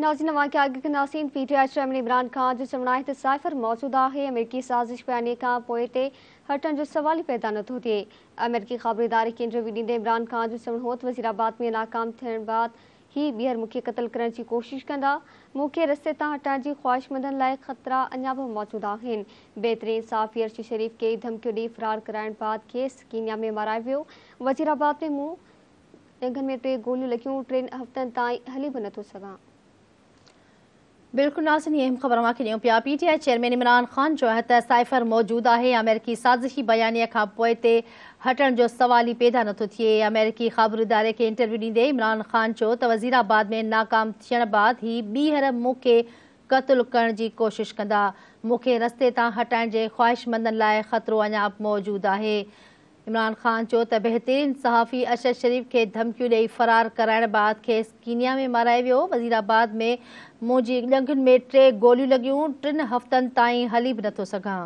नाज़ीन कंदासीं P T आईमिन इमरान ख़ान जो चवणो आहे त साइफ़र मौजूदु आहे अमेरिकी साज़िश पाणी खां पोइ हिते हटण जो सुवालु पैदा नथो थिए अमेरिकी ख़बरदारी कंहिंजो बि ॾींदे इमरान ख़ान जो चवणो हो त वज़ीराबाद में नाकाम थियण बाद ई ॿीहर मूंखे क़तल करण जी कोशिश कंदा मूंखे रस्ते तां हटाइण जी ख़्वाहिशमंदनि लाइ ख़तरा अञां बि मौजूदु आहिनि बहितरीन साफ़ी अर्शि शरीफ़ खे धमकियूं ॾेई फ़रार कराइण बाद खेसि कीनिया में माराए वियो वज़ीराबाद में मूं गोलियूं लॻियूं ट्रेन हफ़्तनि ताईं हली बि नथो सघां बिल्कुल नासन अहम खबर के लिए P T I chairman Imran Khan जो है साइफ़र मौजूदु आहे अमेरिकी साज़िशी बयानीअ का पोइ ते जो सवाल ही पैदा नथो थिए अमेरिकी खबर इदारे के इंटरव्यू ॾींदे इमरान ख़ान चो तो वज़ीराबाद में नाकाम थियण बाद ही ॿीहर मुख्य कत्ल करण जी कोशिशि कंदा मूंखे रस्ते तां हटाइण जे ख़्वाहिशमंदनि लाइ ख़तरो अञा मौजूद है इमरान ख़ान जो त बहितरीन सहाफ़ी अशद शरीफ़ के धमकियों दई फ़रार कराइण बाद खेस कीनिया में मारा वियो वज़ीराबाद में मुंहिंजी लंघियुनि में टे गोलियूं लॻियूं टिनि हफ्तन ताईं हली भी नथो सघां